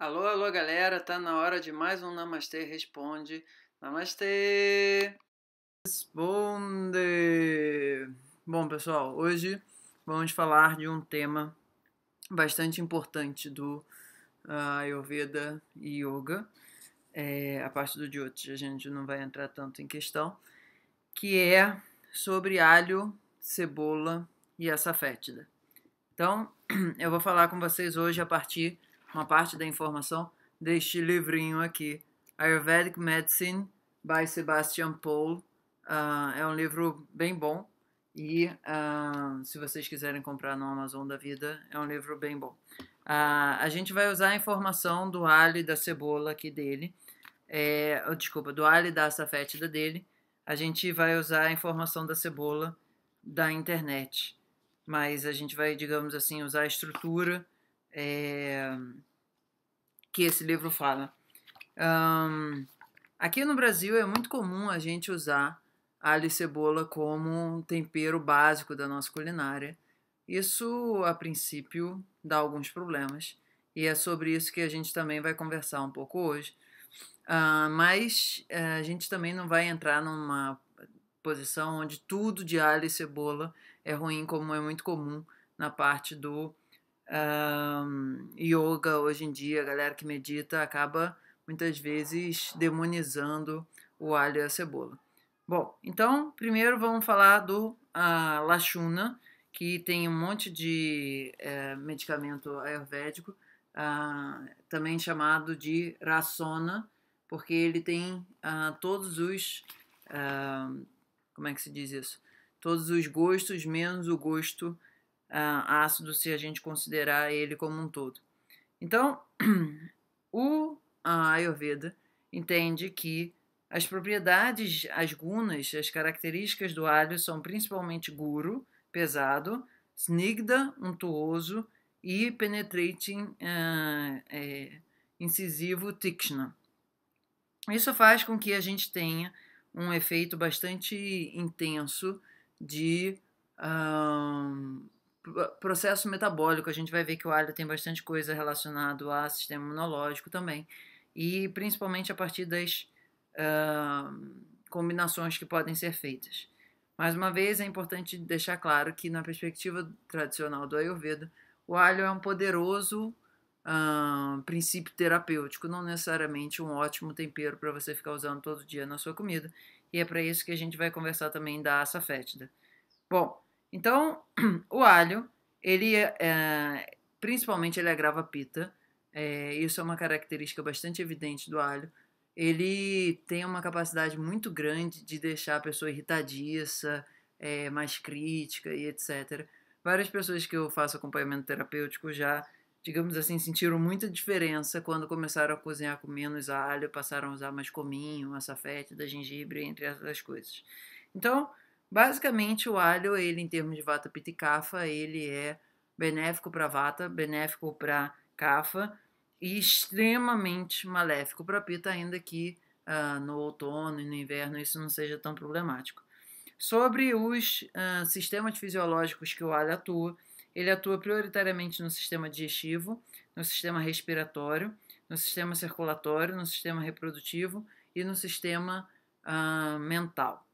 Alô, alô, galera, tá na hora de mais um Namastê Responde. Namastê! Responde! Bom, pessoal, hoje vamos falar de um tema bastante importante do ah, Ayurveda e Yoga. É, a parte do Jyoti a gente não vai entrar tanto em questão, que é sobre alho, cebola e açafétida. Então, eu vou falar com vocês hoje a partir uma parte da informação deste livrinho aqui, Ayurvedic Medicine by Sebastian Paul. Uh, é um livro bem bom e uh, se vocês quiserem comprar no Amazon da Vida, é um livro bem bom. Uh, a gente vai usar a informação do alho e da cebola aqui dele, é, oh, desculpa, do alho e da safétida dele. A gente vai usar a informação da cebola da internet, mas a gente vai, digamos assim, usar a estrutura. É, que esse livro fala. Um, aqui no Brasil é muito comum a gente usar alho e cebola como tempero básico da nossa culinária. Isso, a princípio, dá alguns problemas. E é sobre isso que a gente também vai conversar um pouco hoje. Uh, mas uh, a gente também não vai entrar numa posição onde tudo de alho e cebola é ruim, como é muito comum na parte do, yoga hoje em dia, a galera que medita acaba muitas vezes demonizando o alho e a cebola. Bom, então primeiro vamos falar do a Lachuna, que tem um monte de é, medicamento ayurvédico, ah, também chamado de Rasona, porque ele tem ah, todos os. Ah, como é que se diz isso? Todos os gostos, menos o gosto ácido, se a gente considerar ele como um todo. Então, o Ayurveda entende que as propriedades, as gunas, as características do alho são principalmente guru, pesado, snigda, untuoso e penetrating, uh, é, incisivo, tikshna. Isso faz com que a gente tenha um efeito bastante intenso de processo metabólico, a gente vai ver que o alho tem bastante coisa relacionada ao sistema imunológico também, e principalmente a partir das uh, combinações que podem ser feitas. Mais uma vez, é importante deixar claro que, na perspectiva tradicional do Ayurveda, o alho é um poderoso uh, princípio terapêutico, não necessariamente um ótimo tempero para você ficar usando todo dia na sua comida, e é para isso que a gente vai conversar também da aça fétida. Bom, então, o alho, ele é, é, principalmente ele agrava a pita. É, isso é uma característica bastante evidente do alho. Ele tem uma capacidade muito grande de deixar a pessoa irritadiça, é, mais crítica e etc. Várias pessoas que eu faço acompanhamento terapêutico já, digamos assim, sentiram muita diferença quando começaram a cozinhar com menos alho, passaram a usar mais cominho, açafete, da gengibre, entre essas coisas. Então, Basicamente, o alho, ele em termos de vata pitta e kapha, ele é benéfico para vata, benéfico para kapha e extremamente maléfico para pitta, ainda que uh, no outono e no inverno isso não seja tão problemático. Sobre os uh, sistemas fisiológicos que o alho atua, ele atua prioritariamente no sistema digestivo, no sistema respiratório, no sistema circulatório, no sistema reprodutivo e no sistema uh, mental.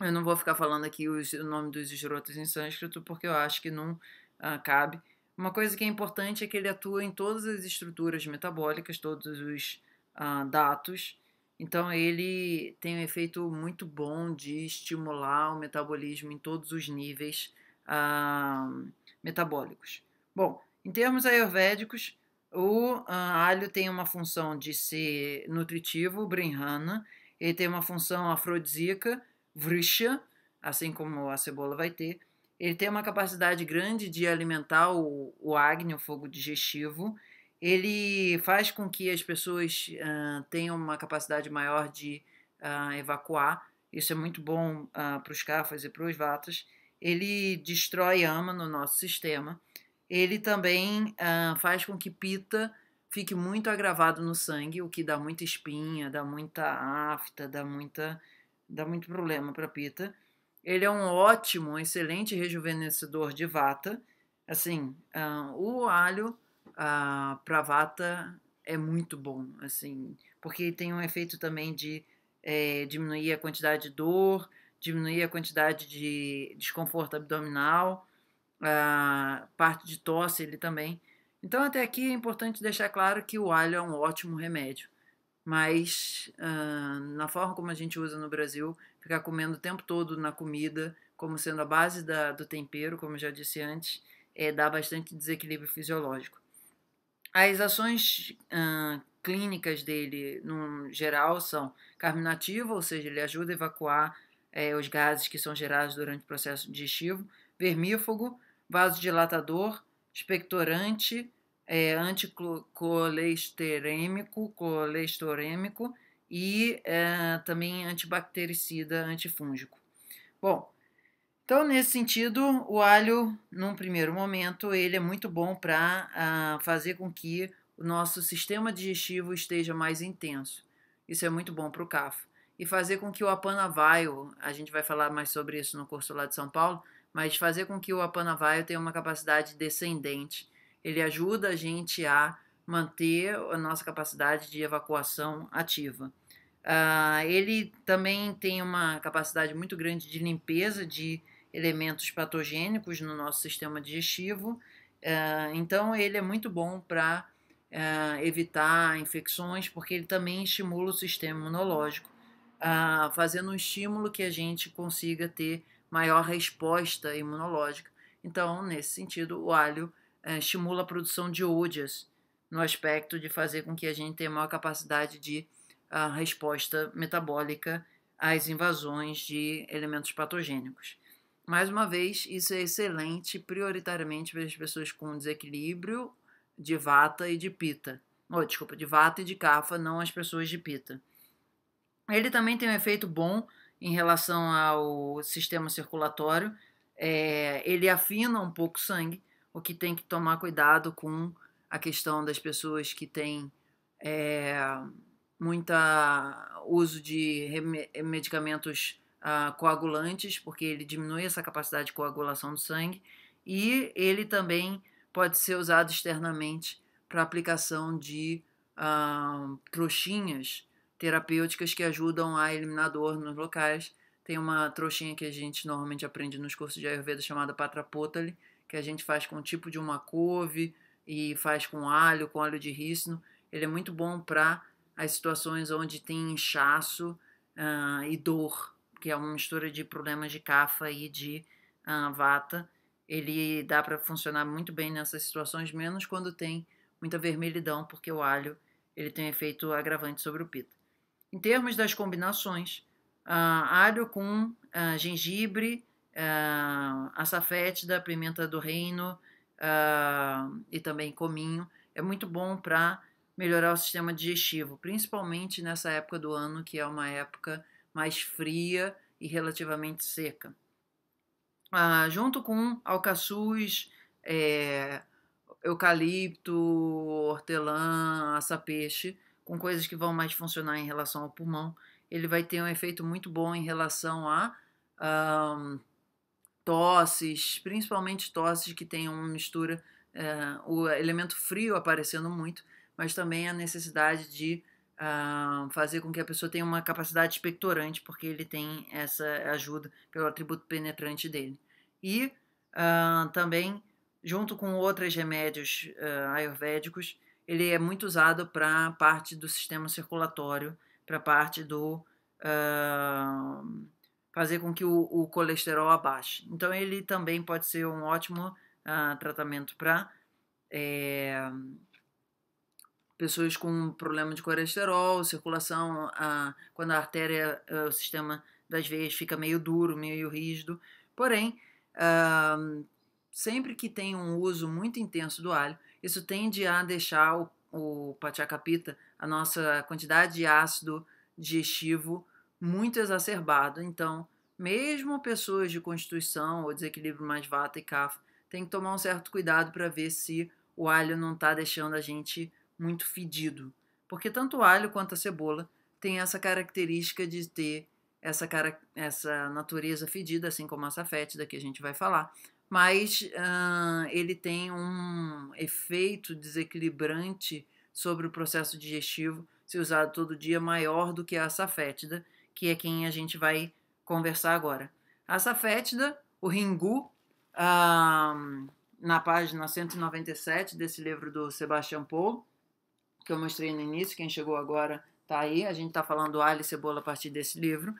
Eu não vou ficar falando aqui os, o nome dos esgrotos em sânscrito, porque eu acho que não ah, cabe. Uma coisa que é importante é que ele atua em todas as estruturas metabólicas, todos os dados. Ah, datos. Então, ele tem um efeito muito bom de estimular o metabolismo em todos os níveis ah, metabólicos. Bom, em termos ayurvédicos, o alho tem uma função de ser nutritivo, brinhana, ele tem uma função afrodisíaca, vrishya, assim como a cebola vai ter, ele tem uma capacidade grande de alimentar o, o Agni, o fogo digestivo. Ele faz com que as pessoas uh, tenham uma capacidade maior de uh, evacuar. Isso é muito bom uh, ah, para os cafas e para os vatas. Ele destrói ama no nosso sistema. Ele também faz com que pita fique muito agravado no sangue, o que dá muita espinha, dá muita afta, dá muita dá muito problema para Pita. Ele é um ótimo, excelente rejuvenescedor de vata. Assim, ah, o alho uh, ah, para vata é muito bom, assim, porque tem um efeito também de é, diminuir a quantidade de dor, diminuir a quantidade de desconforto abdominal, ah, parte de tosse ele também. Então, até aqui é importante deixar claro que o alho é um ótimo remédio mas uh, na forma como a gente usa no Brasil, ficar comendo o tempo todo na comida, como sendo a base da, do tempero, como já disse antes, é, dá bastante desequilíbrio fisiológico. As ações uh, clínicas dele, no geral, são carminativo, ou seja, ele ajuda a evacuar é, os gases que são gerados durante o processo digestivo, vermífugo, vasodilatador, expectorante, é, anticolesterêmico, colesterêmico e é, também antibactericida, antifúngico. Bom, então nesse sentido, o alho, num primeiro momento, ele é muito bom para ah, fazer com que o nosso sistema digestivo esteja mais intenso. Isso é muito bom para o CAFO. E fazer com que o apanavaio, a gente vai falar mais sobre isso no curso lá de São Paulo, mas fazer com que o apanavaio tenha uma capacidade descendente ele ajuda a gente a manter a nossa capacidade de evacuação ativa. Uh, ele também tem uma capacidade muito grande de limpeza de elementos patogênicos no nosso sistema digestivo, uh, então ele é muito bom para uh, ah, evitar infecções, porque ele também estimula o sistema imunológico, fazendo um estímulo que a gente consiga ter maior resposta imunológica. Então, nesse sentido, o alho eh, estimula a produção de ódias no aspecto de fazer com que a gente tenha maior capacidade de ah, resposta metabólica às invasões de elementos patogênicos. Mais uma vez, isso é excelente prioritariamente para as pessoas com desequilíbrio de vata e de pita. Oh, desculpa, de vata e de cafa, não as pessoas de pita. Ele também tem um efeito bom em relação ao sistema circulatório. É, ele afina um pouco o sangue, o que tem que tomar cuidado com a questão das pessoas que têm é, muita uso de medicamentos ah, coagulantes, porque ele diminui essa capacidade de coagulação do sangue, e ele também pode ser usado externamente para aplicação de ah, trouxinhas terapêuticas que ajudam a eliminar dor nos locais. Tem uma trouxinha que a gente normalmente aprende nos cursos de Ayurveda chamada Patrapotali, que a gente faz com o tipo de uma couve e faz com alho, com óleo de rícino. Ele é muito bom para as situações onde tem inchaço uh, e dor, que é uma mistura de problemas de cafa e de uh, vata. Ele dá para funcionar muito bem nessas situações, menos quando tem muita vermelhidão, porque o alho ele tem efeito agravante sobre o pita. Em termos das combinações, uh, alho com gengibre, uh, ah, açafete pimenta do reino uh, e também cominho. É muito bom para melhorar o sistema digestivo, principalmente nessa época do ano, que é uma época mais fria e relativamente seca. Ah, junto com alcaçuz, é, eucalipto, hortelã, açapeixe, com coisas que vão mais funcionar em relação ao pulmão, ele vai ter um efeito muito bom em relação a um, tosses, principalmente tosses que tenham uma mistura, eh, o elemento frio aparecendo muito, mas também a necessidade de uh, fazer com que a pessoa tenha uma capacidade expectorante, porque ele tem essa ajuda pelo atributo penetrante dele. E uh, também, junto com outros remédios ah, ayurvédicos, ele é muito usado para parte do sistema circulatório, para parte do. Uh, fazer com que o, o colesterol abaixe. Então, ele também pode ser um ótimo ah, tratamento para é, eh, pessoas com problema de colesterol, circulação, quando a artéria, eh, o sistema das veias fica meio duro, meio rígido. Porém, ah, sempre que tem um uso muito intenso do alho, isso tende a deixar o, o pachacapita, a nossa quantidade de ácido digestivo, muito exacerbado. Então, mesmo pessoas de constituição ou desequilíbrio mais vata e kapha, tem que tomar um certo cuidado para ver se o alho não está deixando a gente muito fedido. Porque tanto o alho quanto a cebola tem essa característica de ter essa, cara, essa natureza fedida, assim como a safétida, que a gente vai falar, mas ele tem um efeito desequilibrante sobre o processo digestivo, se usado todo dia, maior do que a safétida, que é quem a gente vai conversar agora. A Safétida, o Ringu, na página 197 desse livro do Sebastião Paul, que eu mostrei no início, quem chegou agora tá aí, a gente está falando alho e cebola a partir desse livro.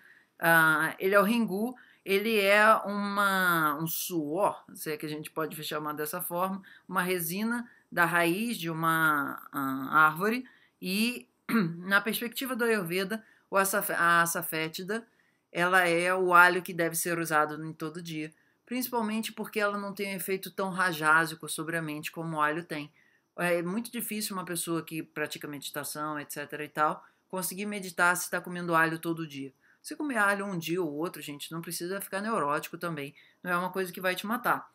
ele é o Ringu, ele é uma, um suor, se é que a gente pode chamar dessa forma, uma resina da raiz de uma uh, árvore e na perspectiva do Ayurveda, Açaf a açafétida, ela é o alho que deve ser usado em todo dia, principalmente porque ela não tem um efeito tão rajásico sobre a mente como o alho tem. É muito difícil uma pessoa que pratica meditação, etc. e tal, conseguir meditar se está comendo alho todo dia. Se comer alho um dia ou outro, gente, não precisa ficar neurótico também. Não é uma coisa que vai te matar.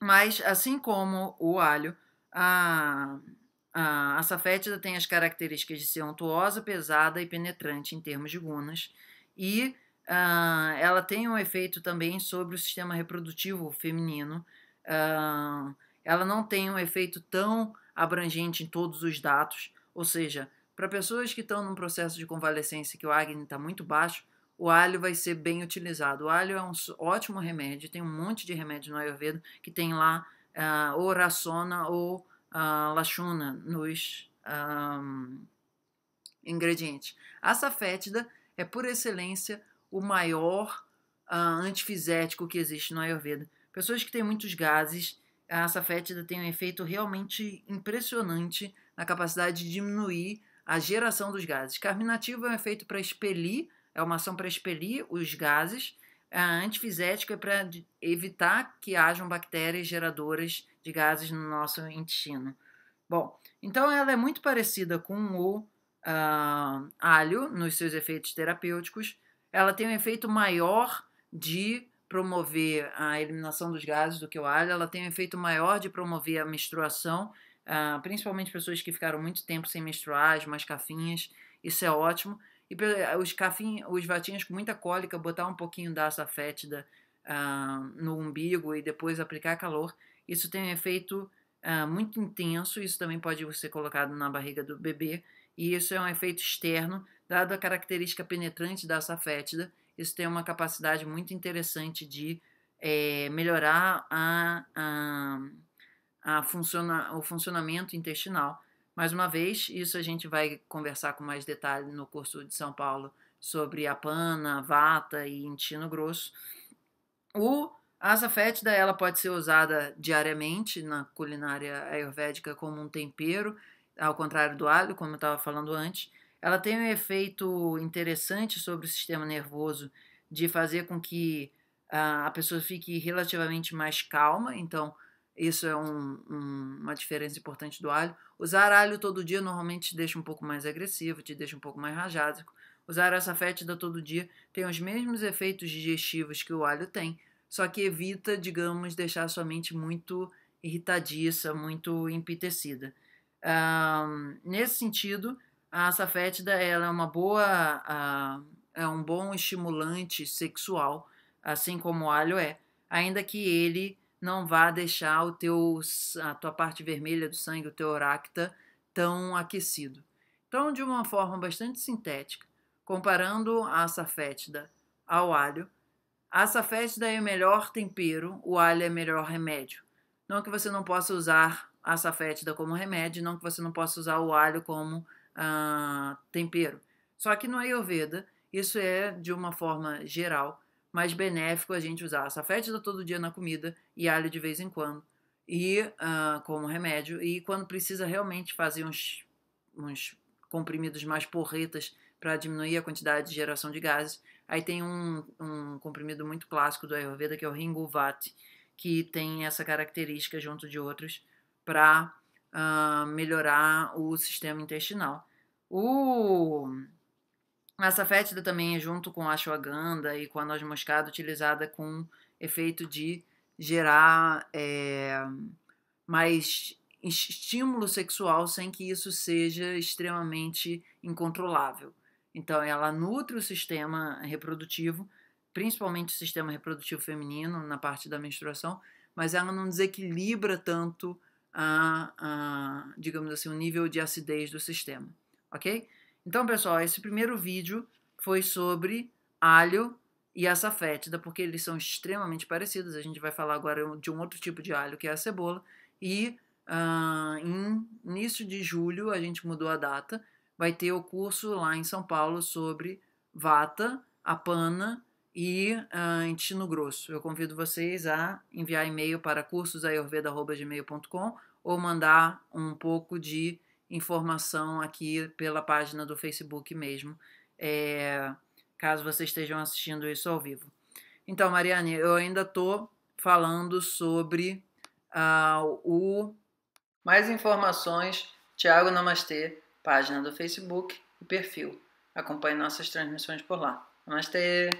Mas, assim como o alho, a, a, a safétida tem as características de ser untuosa, pesada e penetrante em termos de gunas, e uh, ela tem um efeito também sobre o sistema reprodutivo feminino. Uh, ela não tem um efeito tão abrangente em todos os dados, ou seja, para pessoas que estão num processo de convalescência que o acne está muito baixo, o alho vai ser bem utilizado. O alho é um ótimo remédio, tem um monte de remédio no Ayurveda que tem lá uh, ou raçona ou a lachuna nos um, ingredientes. A safétida é, por excelência, o maior uh, antifisético que existe no Ayurveda. Pessoas que têm muitos gases, a safétida tem um efeito realmente impressionante na capacidade de diminuir a geração dos gases. Carminativo é um efeito para expelir, é uma ação para expelir os gases. A antifisética é para evitar que hajam bactérias geradoras de gases no nosso intestino. Bom, então ela é muito parecida com o uh, alho nos seus efeitos terapêuticos. Ela tem um efeito maior de promover a eliminação dos gases do que o alho, ela tem um efeito maior de promover a menstruação, uh, principalmente pessoas que ficaram muito tempo sem menstruar, as mais cafinhas, isso é ótimo. E ah, os, cafin, os vatinhos com muita cólica, botar um pouquinho da aça fétida uh, no umbigo e depois aplicar calor, isso tem um efeito uh, muito intenso, isso também pode ser colocado na barriga do bebê, e isso é um efeito externo, dado a característica penetrante da safétida, isso tem uma capacidade muito interessante de é, melhorar a, a, a funciona, o funcionamento intestinal. Mais uma vez, isso a gente vai conversar com mais detalhe no curso de São Paulo sobre a pana, vata e intestino grosso. O a asa fétida ela pode ser usada diariamente na culinária ayurvédica como um tempero, ao contrário do alho, como eu estava falando antes. Ela tem um efeito interessante sobre o sistema nervoso de fazer com que ah, a pessoa fique relativamente mais calma, então isso é um, um, uma diferença importante do alho. Usar alho todo dia normalmente te deixa um pouco mais agressivo, te deixa um pouco mais rajado. Usar essa fétida todo dia tem os mesmos efeitos digestivos que o alho tem, só que evita, digamos, deixar sua mente muito irritadiça, muito empitecida. Um, ah, nesse sentido, a safétida ela é uma boa, uh, é um bom estimulante sexual, assim como o alho é, ainda que ele não vá deixar o teu, a tua parte vermelha do sangue, o teu oracta, tão aquecido. Então, de uma forma bastante sintética, comparando a safétida ao alho, a safesta é o melhor tempero, o alho é o melhor remédio. Não que você não possa usar a safétida como remédio, não que você não possa usar o alho como ah, tempero. Só que no Ayurveda, isso é de uma forma geral mais benéfico a gente usar a safétida todo dia na comida e alho de vez em quando, e uh, como remédio. E quando precisa realmente fazer uns, uns comprimidos mais porretas para diminuir a quantidade de geração de gases, Aí tem um, um comprimido muito clássico do Ayurveda, que é o Ringuvat, que tem essa característica junto de outros para uh, ah, melhorar o sistema intestinal. O a safétida também é junto com a ashwagandha e com a noz moscada utilizada com efeito de gerar é, mais estímulo sexual sem que isso seja extremamente incontrolável. Então, ela nutre o sistema reprodutivo, principalmente o sistema reprodutivo feminino, na parte da menstruação, mas ela não desequilibra tanto a, a digamos assim, o nível de acidez do sistema, ok? Então, pessoal, esse primeiro vídeo foi sobre alho e a porque eles são extremamente parecidos. A gente vai falar agora de um outro tipo de alho, que é a cebola, e uh, em início de julho a gente mudou a data vai ter o curso lá em São Paulo sobre Vata, Apana e uh, intestino grosso. Eu convido vocês a enviar e-mail para cursosayurveda.gmail.com ou mandar um pouco de informação aqui pela página do Facebook mesmo, é, caso vocês estejam assistindo isso ao vivo. Então, Mariane, eu ainda estou falando sobre uh, o mais informações. Tiago Namastê página do Facebook e perfil. Acompanhe nossas transmissões por lá. Namastê!